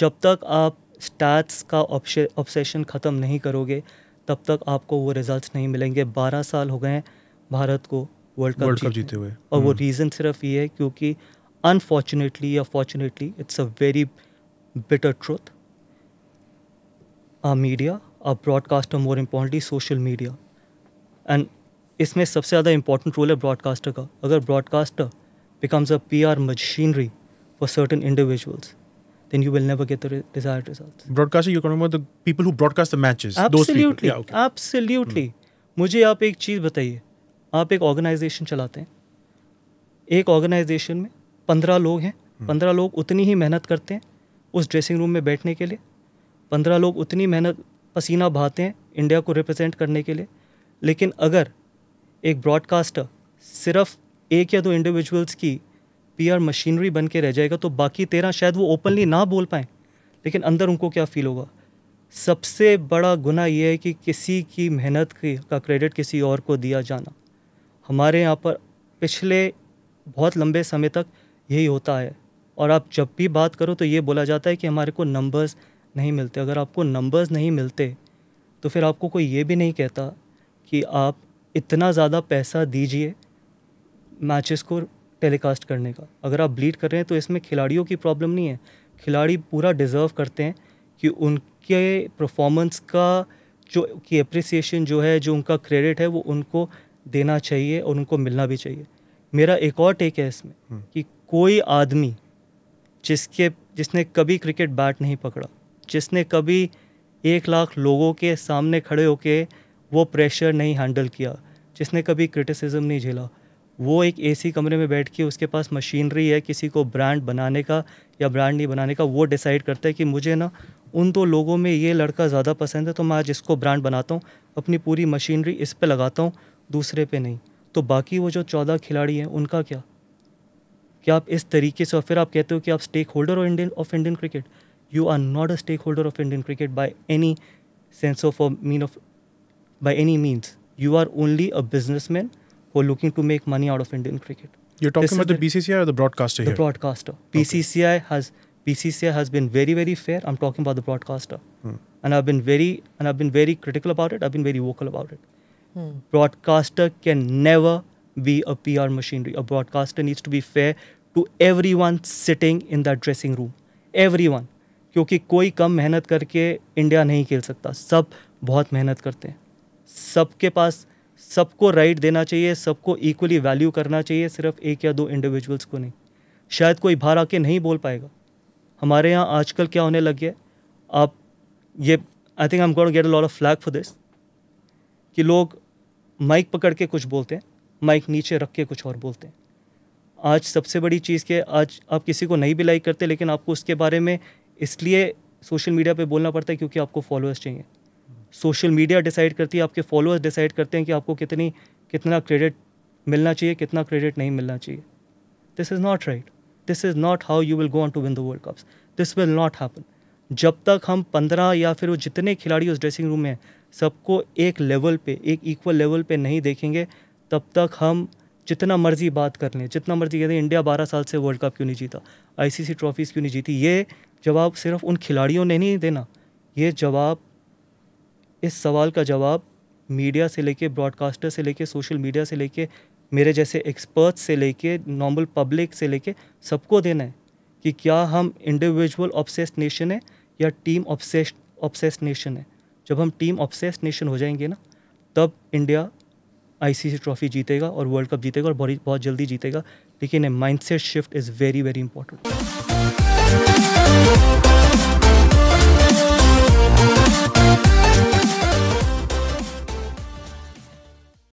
जब तक आप स्टैट्स का ऑब्सेशन ख़त्म नहीं करोगे तब तक आपको वो रिजल्ट्स नहीं मिलेंगे बारह साल हो गए हैं भारत को वर्ल्ड कप जीते, जीते हुए और वो रीज़न हम्म। सिर्फ ये है क्योंकि अनफॉर्चुनेटली या fortunately it's a very bitter truth uh media uh broadcaster more importantly social media and इसमें सबसे ज़्यादा इम्पोर्टेंट रोल है ब्रॉडकास्टर का अगर broadcaster becomes a P R machinery for certain individuals then you will never get the re- desired results. Broadcaster, you're talking about the people who broadcast the matches. Absolutely, Those yeah, okay. absolutely. Hmm. मुझे आप एक चीज़ बताइए आप एक organisation चलाते हैं एक organisation में पंद्रह लोग हैं hmm. पंद्रह लोग उतनी ही मेहनत करते हैं उस ड्रेसिंग रूम में बैठने के लिए पंद्रह लोग उतनी मेहनत पसीना भाते हैं इंडिया को रिप्रेजेंट करने के लिए लेकिन अगर एक ब्रॉडकास्टर सिर्फ एक या दो इंडिविजुअल्स की पी आर मशीनरी बन के रह जाएगा तो बाकी तेरह शायद वो ओपनली ना बोल पाएँ लेकिन अंदर उनको क्या फील होगा सबसे बड़ा गुना ये है कि किसी की मेहनत की का क्रेडिट किसी और को दिया जाना हमारे यहाँ पर पिछले बहुत लंबे समय तक यही होता है और आप जब भी बात करो तो ये बोला जाता है कि हमारे को नंबर्स नहीं मिलते अगर आपको नंबर्स नहीं मिलते तो फिर आपको कोई ये भी नहीं कहता कि आप इतना ज़्यादा पैसा दीजिए मैचेस को टेलीकास्ट करने का अगर आप ब्लीड कर रहे हैं तो इसमें खिलाड़ियों की प्रॉब्लम नहीं है खिलाड़ी पूरा डिज़र्व करते हैं कि उनके परफॉर्मेंस का जो की अप्रिसिएशन जो है जो उनका क्रेडिट है वो उनको देना चाहिए और उनको मिलना भी चाहिए मेरा एक और टेक है इसमें हम्म। कि कोई आदमी जिसके जिसने कभी क्रिकेट बैट नहीं पकड़ा जिसने कभी एक लाख लोगों के सामने खड़े होके वो प्रेशर नहीं हैंडल किया जिसने कभी क्रिटिसिज्म नहीं झेला वो एक एसी कमरे में बैठ के उसके पास मशीनरी है किसी को ब्रांड बनाने का या ब्रांड नहीं बनाने का वो डिसाइड करता है कि मुझे ना उन दो लोगों में ये लड़का ज़्यादा पसंद है तो मैं आज इसको ब्रांड बनाता हूँ अपनी पूरी मशीनरी इस पर लगाता हूँ दूसरे पे नहीं तो बाकी वो जो चौदह खिलाड़ी हैं उनका क्या क्या आप इस तरीके से और फिर आप कहते हो कि आप स्टेक होल्डर हो Indian of Indian cricket you are not a stakeholder of Indian cricket by any sense of mean of by any means you are only a businessman who are looking to make money out of Indian cricket. You're talking this about the BCCI or the broadcaster the here? The broadcaster. BCCI okay. has BCCI has been very very fair. I'm talking about the broadcaster, hmm. and I've been very and I've been very critical about it. I've been very vocal about it. Hmm. Broadcaster can never be a PR machinery. A broadcaster needs to be fair to everyone sitting in that dressing room. Everyone. क्योंकि कोई कम मेहनत करके India नहीं खेल सकता सब बहुत मेहनत करते हैं सबके पास सबको राइट देना चाहिए सबको इक्वली वैल्यू करना चाहिए सिर्फ एक या दो इंडिविजुअल्स को नहीं शायद कोई बाहर आके नहीं बोल पाएगा हमारे यहाँ आजकल क्या होने लग गया आप ये I think I am got get a lot of flag for this कि लोग माइक पकड़ के कुछ बोलते हैं माइक नीचे रख के कुछ और बोलते हैं आज सबसे बड़ी चीज़ के आज आप किसी को नहीं भी लाइक करते लेकिन आपको उसके बारे में इसलिए सोशल मीडिया पे बोलना पड़ता है क्योंकि आपको फॉलोअर्स चाहिए सोशल मीडिया डिसाइड करती है आपके फॉलोअर्स डिसाइड करते हैं कि आपको कितनी कितना क्रेडिट मिलना चाहिए कितना क्रेडिट नहीं मिलना चाहिए this is not right this is not how you will go on to win the world cups this will not happen जब तक हम पंद्रह या फिर वो जितने खिलाड़ी उस ड्रेसिंग रूम में हैं सबको एक लेवल पे एक इक्वल लेवल पे नहीं देखेंगे तब तक हम जितना मर्जी बात कर लें जितना मर्जी कहते हैं इंडिया बारह साल से वर्ल्ड कप क्यों नहीं जीता आईसीसी ट्रॉफीज़ क्यों नहीं जीती ये जवाब सिर्फ उन खिलाड़ियों ने नहीं देना ये जवाब इस सवाल का जवाब मीडिया से लेके ब्रॉडकास्टर से लेके सोशल मीडिया से लेके मेरे जैसे एक्सपर्ट से लेके नॉर्मल पब्लिक से लेके सबको देना है कि क्या हम इंडिविजुअल ऑब्सेस्ड नेशन है या टीम ऑब्सेस्ड ऑब्सेस्ड नेशन है जब हम टीम ऑब्सेस्ड नेशन हो जाएंगे ना तब इंडिया आईसीसी ट्रॉफी जीतेगा और वर्ल्ड कप जीतेगा और बहुत बहुत जल्दी जीतेगा लेकिन mindset shift is very very important